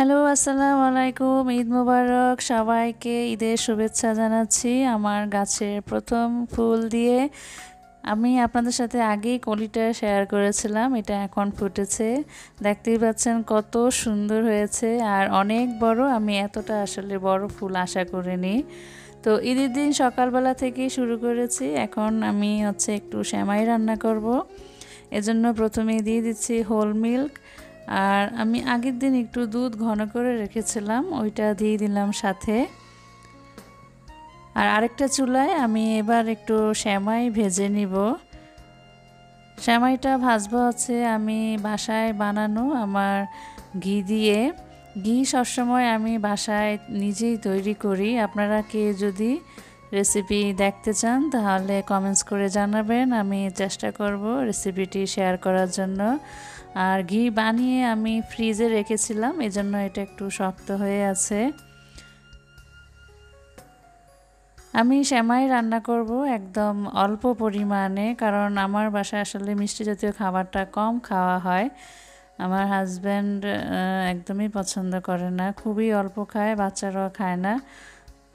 hello আসসালামু আলাইকুম ঈদ মুবারক সবাইকে ঈদের শুভেচ্ছা জানাচ্ছি আমার গাছের প্রথম ফুল দিয়ে আমি আপনাদের সাথে আগেই কলিটা শেয়ার করেছিলাম এটা এখন ফুটেছে দেখতেই পাচ্ছেন কত সুন্দর হয়েছে আর অনেক বড় আমি এতটা আসলে বড় ফুল আশা করিনি তো ঈদের দিন সকালবেলা থেকেই শুরু করেছি এখন আমি হচ্ছে একটু শ্যামাই রান্না করব এজন্য প্রথমে দিয়ে দিচ্ছি হোল মিল্ক আর আমি আগের দিন একটু দুধ ঘন করে রেখেছিলাম ওইটা দিয়ে দিলাম সাথে আর আরেকটা চুলায় আমি এবার একটু শ্যামাই ভেজে নিব শ্যামাইটা ভাজবো হচ্ছে আমি বাসায় বানানো আমার ঘি দিয়ে ঘি সবসময় আমি বাসায় নিজেই তৈরি করি আপনারা কে যদি রেসিপি দেখতে চান তাহলে কমেন্টস করে জানাবেন আমি চেষ্টা করব রেসিপিটি শেয়ার করার জন্য আর ঘি বানিয়ে আমি ফ্রিজে রেখেছিলাম এজন্য এটা একটু শক্ত হয়ে আছে আমি শ্যামাই রান্না করব একদম অল্প পরিমাণে কারণ আমার বাসায় আসলে মিষ্টি জাতীয় খাবারটা কম খাওয়া হয় আমার হাজব্যান্ড একদমই পছন্দ করে না খুবই অল্প খায় বাচ্চারাও খায় না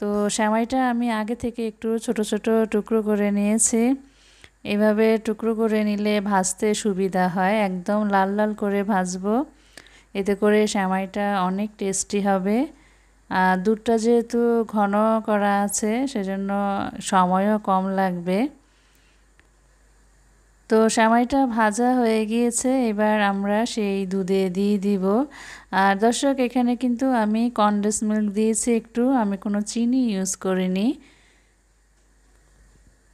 তো সেমাইটা আমি আগে থেকে একটু ছোট ছোট টুকরো করে নিয়েছি এভাবে টুকরো করে নিলে ভাজতে সুবিধা হয় একদম লাল লাল করে ভাজবো এতে করে সেমাইটা অনেক টেস্টি হবে আর দুধটা যেহেতু ঘন করা আছে সেজন্য সময়ও কম লাগবে তো সামাইটা ভাজা হয়ে গিয়েছে এবার আমরা সেই দুধে দিয়ে দিব আর দর্শক এখানে কিন্তু আমি কন্ডেন্স মিল্ক দিয়েছি একটু আমি কোনো চিনি ইউজ করিনি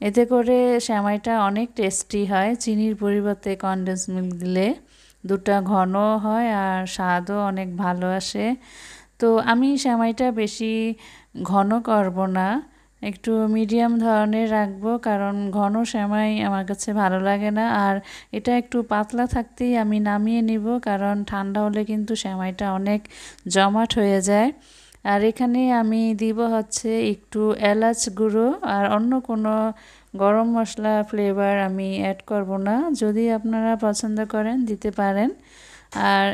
এতে করে শ্যামাইটা অনেক টেস্টি হয় চিনির পরিবর্তে কন্ডেন্স মিল্ক দিলে দুটা ঘন হয় আর স্বাদও অনেক ভালো আসে তো আমি শ্যামাইটা বেশি ঘন করব না একটু মিডিয়াম ধরনের রাখবো কারণ ঘন সেমাই আমার কাছে ভালো লাগে না আর এটা একটু পাতলা থাকতেই আমি নামিয়ে নিব কারণ ঠান্ডা হলে কিন্তু সেমাইটা অনেক জমাট হয়ে যায় আর এখানে আমি দিব হচ্ছে একটু এলাচ গুঁড়ো আর অন্য কোনো গরম মশলা ফ্লেভার আমি অ্যাড করব না যদি আপনারা পছন্দ করেন দিতে পারেন আর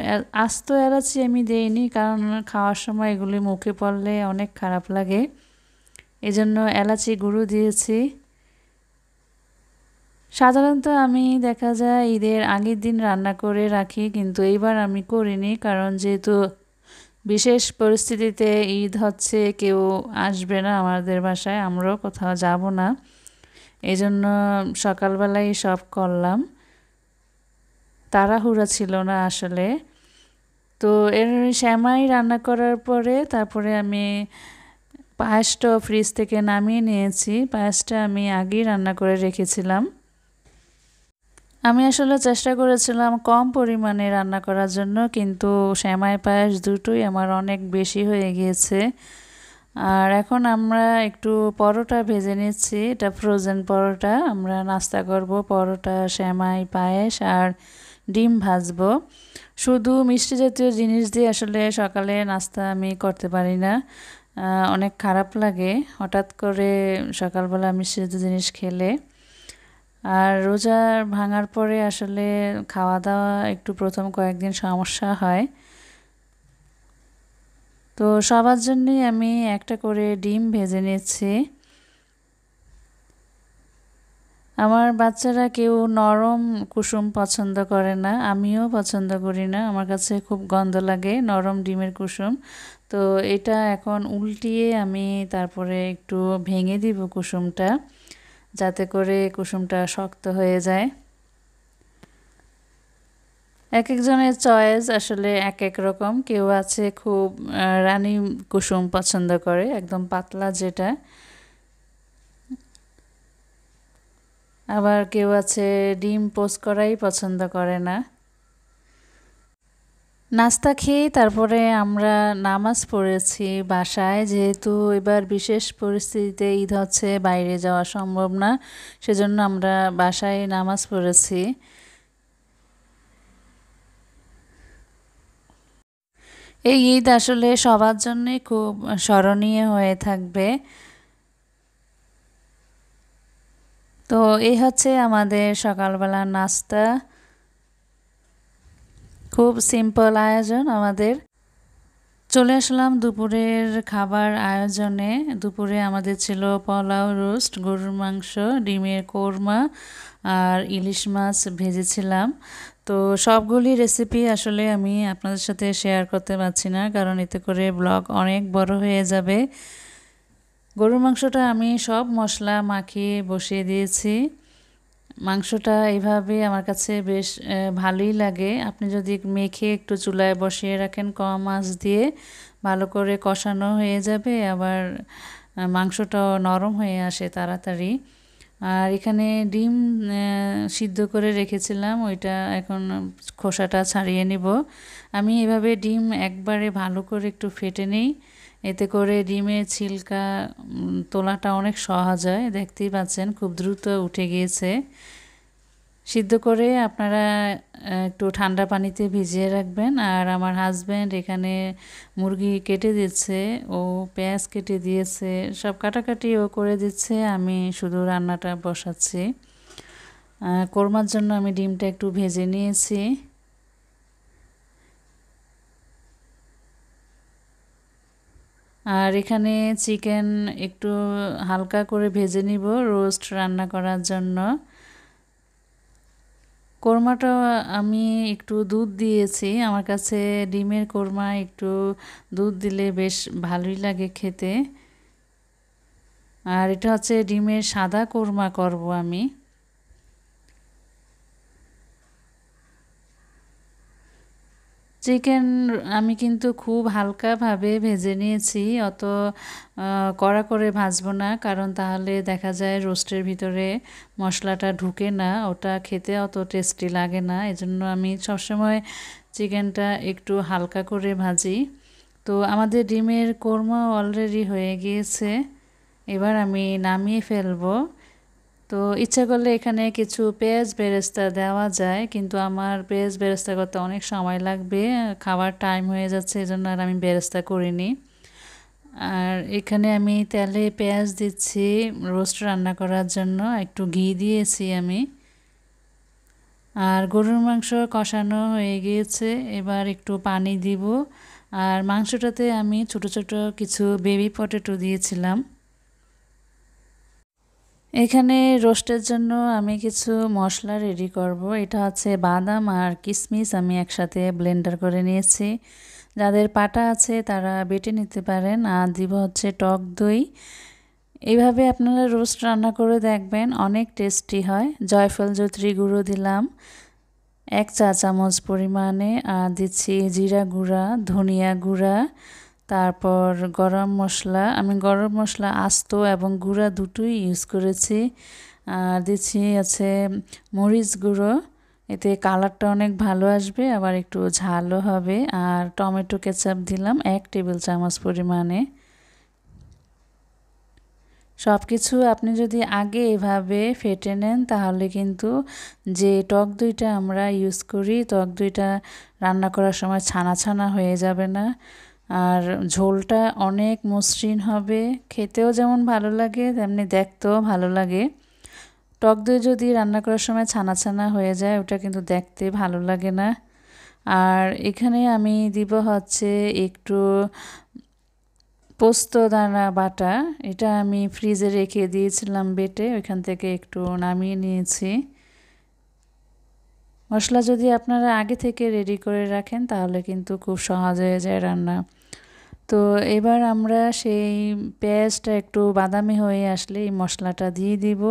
আস্ত এলাচি আমি দেইনি কারণ খাওয়ার সময় এগুলি মুখে পড়লে অনেক খারাপ লাগে এজন্য এলাচি গুঁড়ো দিয়েছি সাধারণত আমি দেখা যায় ঈদের আগের দিন রান্না করে রাখি কিন্তু এইবার আমি করিনি কারণ যেহেতু বিশেষ পরিস্থিতিতে ঈদ হচ্ছে কেউ আসবে না আমাদের বাসায় আমরাও কোথাও যাব না এই জন্য সকালবেলাই সব করলাম তাড়াহুড়া ছিল না আসলে তো এর শ্যামাই রান্না করার পরে তারপরে আমি পায়েসটাও ফ্রিজ থেকে নামিয়ে নিয়েছি পায়েসটা আমি আগেই রান্না করে রেখেছিলাম আমি আসলে চেষ্টা করেছিলাম কম পরিমাণে রান্না করার জন্য কিন্তু শ্যামাই পায়েস দুটোই আমার অনেক বেশি হয়ে গিয়েছে আর এখন আমরা একটু পরোটা ভেজে নিচ্ছি এটা ফ্রোজেন পরোটা আমরা নাস্তা করব পরোটা শ্যামাই পায়েস আর ডিম ভাজব শুধু মিষ্টি জাতীয় জিনিস দিয়ে আসলে সকালে নাস্তা আমি করতে পারি না অনেক খারাপ লাগে হঠাৎ করে সকালবেলা আমি সিদ্ধ জিনিস খেলে আর রোজা ভাঙার পরে আসলে খাওয়া দাওয়া একটু প্রথম কয়েকদিন সমস্যা হয় তো সবার জন্যই আমি একটা করে ডিম ভেজে নিয়েছি আমার বাচ্চারা কেউ নরম কুসুম পছন্দ করে না আমিও পছন্দ করি না আমার কাছে খুব গন্ধ লাগে নরম ডিমের কুসুম তো এটা এখন উল্টিয়ে আমি তারপরে একটু ভেঙে দিব কুসুমটা যাতে করে কুসুমটা শক্ত হয়ে যায় এক একজনের চয়েস আসলে এক এক রকম কেউ আছে খুব রানী কুসুম পছন্দ করে একদম পাতলা যেটা আবার কেউ আছে ডিম পোস্ট করাই পছন্দ করে না নাস্তা খেয়ে তারপরে আমরা নামাজ পড়েছি বাসায় যেহেতু এবার বিশেষ পরিস্থিতিতে ঈদ হচ্ছে বাইরে যাওয়া সম্ভব না সেজন্য আমরা বাসায় নামাজ পড়েছি এই ঈদ আসলে সবার জন্যে খুব স্মরণীয় হয়ে থাকবে তো এই হচ্ছে আমাদের সকালবেলা নাস্তা খুব সিম্পল আয়োজন আমাদের চলে আসলাম দুপুরের খাবার আয়োজনে দুপুরে আমাদের ছিল পোলাও রোস্ট গরুর মাংস ডিমের কোরমা আর ইলিশ মাছ ভেজেছিলাম তো সবগুলি রেসিপি আসলে আমি আপনাদের সাথে শেয়ার করতে পারছি না কারণ এতে করে ব্লগ অনেক বড় হয়ে যাবে গরুর মাংসটা আমি সব মশলা মাখিয়ে বসিয়ে দিয়েছি মাংসটা এভাবে আমার কাছে বেশ ভালোই লাগে আপনি যদি মেখে একটু চুলায় বসিয়ে রাখেন কম মাছ দিয়ে ভালো করে কষানো হয়ে যাবে আবার মাংসটাও নরম হয়ে আসে তাড়াতাড়ি আর এখানে ডিম সিদ্ধ করে রেখেছিলাম ওইটা এখন খোসাটা ছাড়িয়ে নিব আমি এভাবে ডিম একবারে ভালো করে একটু ফেটে নিই এতে করে ডিমের ছিলকা তোলাটা অনেক সহজ হয় দেখতেই পাচ্ছেন খুব দ্রুত উঠে গিয়েছে সিদ্ধ করে আপনারা একটু ঠান্ডা পানিতে ভিজিয়ে রাখবেন আর আমার হাজব্যান্ড এখানে মুরগি কেটে দিচ্ছে ও পেঁয়াজ কেটে দিয়েছে সব কাটাকাটি ও করে দিচ্ছে আমি শুধু রান্নাটা বসাচ্ছি কোরমার জন্য আমি ডিমটা একটু ভেজে নিয়েছি আর এখানে চিকেন একটু হালকা করে ভেজে নিব রোস্ট রান্না করার জন্য কোরমাটা আমি একটু দুধ দিয়েছি আমার কাছে ডিমের কোরমা একটু দুধ দিলে বেশ ভালোই লাগে খেতে আর এটা হচ্ছে ডিমের সাদা কোরমা করব আমি চিকেন আমি কিন্তু খুব হালকাভাবে ভেজে নিয়েছি অত কড়া করে ভাজবো না কারণ তাহলে দেখা যায় রোস্টের ভিতরে মশলাটা ঢুকে না ওটা খেতে অত টেস্টি লাগে না এজন্য আমি সবসময় চিকেনটা একটু হালকা করে ভাজি তো আমাদের ডিমের কোরমা অলরেডি হয়ে গিয়েছে এবার আমি নামিয়ে ফেলবো তো ইচ্ছা করলে এখানে কিছু পেঁয়াজ বেরেস্তা দেওয়া যায় কিন্তু আমার পেঁয়াজ বেরেস্তা করতে অনেক সময় লাগবে খাওয়ার টাইম হয়ে যাচ্ছে জন্য আর আমি বেরেস্তা করিনি আর এখানে আমি তেলে পেঁয়াজ দিচ্ছি রোস্ট রান্না করার জন্য একটু ঘি দিয়েছি আমি আর গরুর মাংস কষানো হয়ে গিয়েছে এবার একটু পানি দিব আর মাংসটাতে আমি ছোট ছোট কিছু বেবি পটেটো দিয়েছিলাম এখানে রোস্টের জন্য আমি কিছু মশলা রেডি করব এটা হচ্ছে বাদাম আর কিশমিশ আমি একসাথে ব্লেন্ডার করে নিয়েছি যাদের পাটা আছে তারা বেটে নিতে পারেন আর দিব হচ্ছে টক দই এইভাবে আপনারা রোস্ট রান্না করে দেখবেন অনেক টেস্টি হয় জয়ফল জত্রি গুঁড়ো দিলাম এক চা চামচ পরিমাণে আর দিচ্ছি জিরা গুঁড়া ধনিয়া গুঁড়া তারপর গরম মশলা আমি গরম মশলা আস্ত এবং গুঁড়া দুটোই ইউজ করেছি আর দিচ্ছি আছে মরিচ গুঁড়ো এতে কালারটা অনেক ভালো আসবে আবার একটু ঝালও হবে আর টমেটো কেচাপ দিলাম এক টেবিল চামচ পরিমাণে সব কিছু আপনি যদি আগে এভাবে ফেটে নেন তাহলে কিন্তু যে টক দইটা আমরা ইউজ করি টক দইটা রান্না করার সময় ছানা ছানা হয়ে যাবে না আর ঝোলটা অনেক মসৃণ হবে খেতেও যেমন ভালো লাগে তেমনি দেখতেও ভালো লাগে টক দই যদি রান্না করার সময় ছানা ছানা হয়ে যায় ওটা কিন্তু দেখতে ভালো লাগে না আর এখানে আমি দিব হচ্ছে একটু পোস্ত দানা বাটা এটা আমি ফ্রিজে রেখে দিয়েছিলাম বেটে ওইখান থেকে একটু নামিয়ে নিয়েছি মশলা যদি আপনারা আগে থেকে রেডি করে রাখেন তাহলে কিন্তু খুব সহজ হয়ে যায় রান্না তো এবার আমরা সেই পেঁয়াজটা একটু বাদামি হয়ে আসলে এই মশলাটা দিয়ে দিব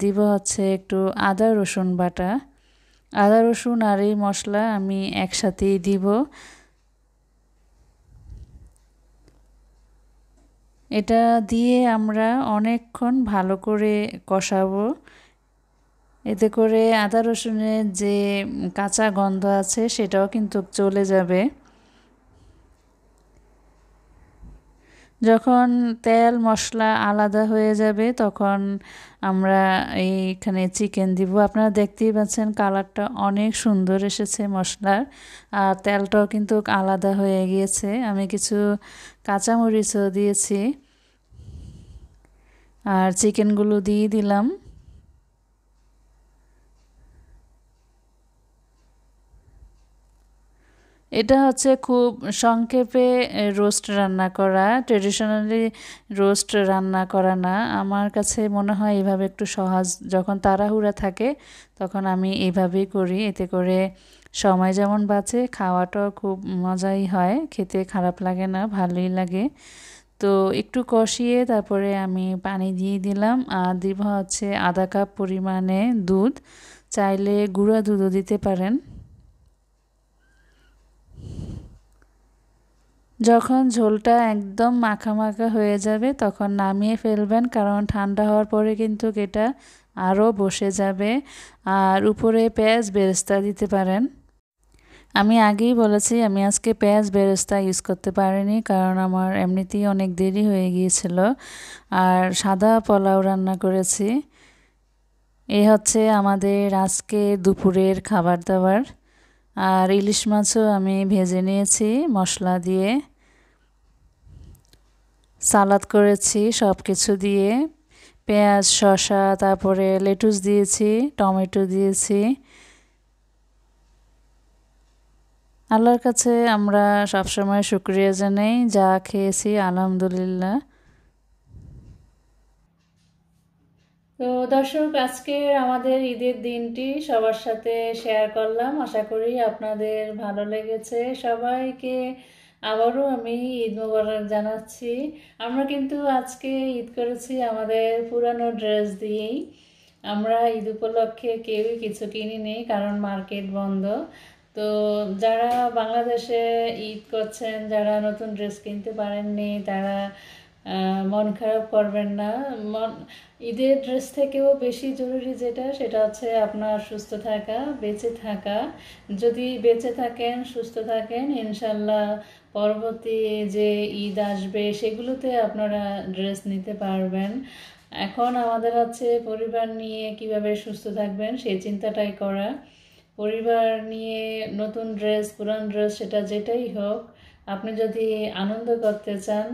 দিব হচ্ছে একটু আদা রসুন বাটা আদা রসুন আর এই মশলা আমি একসাথেই দিব এটা দিয়ে আমরা অনেকক্ষণ ভালো করে কষাবো এতে করে আদা রসুনের যে কাঁচা গন্ধ আছে সেটাও কিন্তু চলে যাবে যখন তেল মশলা আলাদা হয়ে যাবে তখন আমরা এইখানে চিকেন দিব আপনারা দেখতেই পাচ্ছেন কালারটা অনেক সুন্দর এসেছে মশলার আর তেলটাও কিন্তু আলাদা হয়ে গিয়েছে আমি কিছু কাঁচামরিচও দিয়েছি আর চিকেনগুলো দিয়ে দিলাম এটা হচ্ছে খুব সংক্ষেপে রোস্ট রান্না করা ট্রেডিশনালি রোস্ট রান্না করা না আমার কাছে মনে হয় এভাবে একটু সহজ যখন তাড়াহুড়া থাকে তখন আমি এইভাবেই করি এতে করে সময় যেমন বাঁচে খাওয়াটাও খুব মজাই হয় খেতে খারাপ লাগে না ভালোই লাগে তো একটু কষিয়ে তারপরে আমি পানি দিয়ে দিলাম আর দিব হচ্ছে আধা কাপ পরিমাণে দুধ চাইলে গুঁড়া দুধও দিতে পারেন যখন ঝোলটা একদম মাখামাখা হয়ে যাবে তখন নামিয়ে ফেলবেন কারণ ঠান্ডা হওয়ার পরে কিন্তু এটা আরও বসে যাবে আর উপরে পেঁয়াজ বেরেস্তা দিতে পারেন আমি আগেই বলেছি আমি আজকে পেঁয়াজ বেরেস্তা ইউজ করতে পারিনি কারণ আমার এমনিতেই অনেক দেরি হয়ে গিয়েছিল আর সাদা পোলাও রান্না করেছি এ হচ্ছে আমাদের আজকে দুপুরের খাবার দাবার আর ইলিশ মাছও আমি ভেজে নিয়েছি মশলা দিয়ে সালাদ করেছি সব কিছু দিয়ে পেঁয়াজ শসা তারপরে লেটুস দিয়েছি টমেটো দিয়েছি আল্লাহর কাছে আমরা সবসময় শুক্রিয়া জানাই যা খেয়েছি আলহামদুলিল্লাহ তো দর্শক আজকের আমাদের ঈদের দিনটি সবার সাথে শেয়ার করলাম আশা করি আপনাদের ভালো লেগেছে সবাইকে আবারও আমি ঈদ মোবারক জানাচ্ছি আমরা কিন্তু আজকে ঈদ করেছি আমাদের পুরানো ড্রেস দিয়েই আমরা ঈদ উপলক্ষে কেউই কিছু কিনিনি কারণ মার্কেট বন্ধ তো যারা বাংলাদেশে ঈদ করছেন যারা নতুন ড্রেস কিনতে পারেননি তারা মন খারাপ করবেন না মন ঈদের ড্রেস থেকেও বেশি জরুরি যেটা সেটা হচ্ছে আপনার সুস্থ থাকা বেঁচে থাকা যদি বেঁচে থাকেন সুস্থ থাকেন ইনশাল্লাহ পরবর্তী যে ঈদ আসবে সেগুলোতে আপনারা ড্রেস নিতে পারবেন এখন আমাদের হচ্ছে পরিবার নিয়ে কিভাবে সুস্থ থাকবেন সেই চিন্তাটাই করা পরিবার নিয়ে নতুন ড্রেস পুরান ড্রেস সেটা যেটাই হোক আপনি যদি আনন্দ করতে চান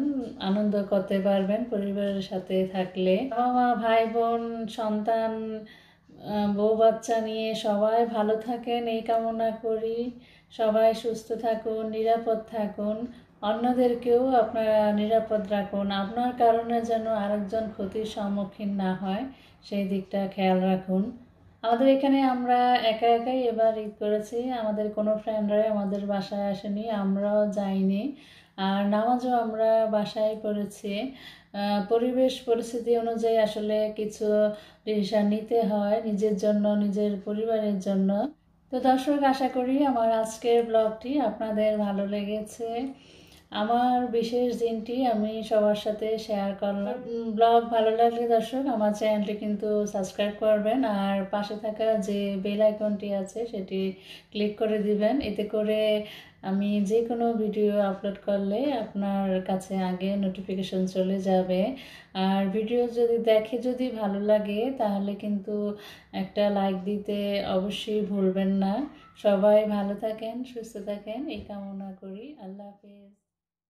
আনন্দ করতে পারবেন পরিবারের সাথে থাকলে বাবা ভাই বোন সন্তান বউ বাচ্চা নিয়ে সবাই ভালো থাকেন এই কামনা করি সবাই সুস্থ থাকুন নিরাপদ থাকুন অন্যদেরকেও আপনারা নিরাপদ রাখুন আপনার কারণে যেন আরেকজন ক্ষতির সম্মুখীন না হয় সেই দিকটা খেয়াল রাখুন আমাদের এখানে আমরা একা একাই এবার ঈদ করেছি আমাদের কোনো ফ্রেন্ডরাই আমাদের বাসায় আসেনি আমরাও যাইনি আর নামাজও আমরা বাসায় পড়েছি পরিবেশ পরিস্থিতি অনুযায়ী আসলে কিছু ডিসিশান নিতে হয় নিজের জন্য নিজের পরিবারের জন্য তো দর্শক আশা করি আমার আজকের ব্লগটি আপনাদের ভালো লেগেছে আমার বিশেষ দিনটি আমি সবার সাথে শেয়ার করলাম ব্লগ ভালো লাগলে দর্শক আমার চ্যানেলটি কিন্তু সাবস্ক্রাইব করবেন আর পাশে থাকা যে বেল আইকনটি আছে সেটি ক্লিক করে দিবেন এতে করে আমি যে কোনো ভিডিও আপলোড করলে আপনার কাছে আগে নোটিফিকেশন চলে যাবে আর ভিডিও যদি দেখে যদি ভালো লাগে তাহলে কিন্তু একটা লাইক দিতে অবশ্যই ভুলবেন না সবাই ভালো থাকেন সুস্থ থাকেন এই কামনা করি আল্লাহ হাফিজ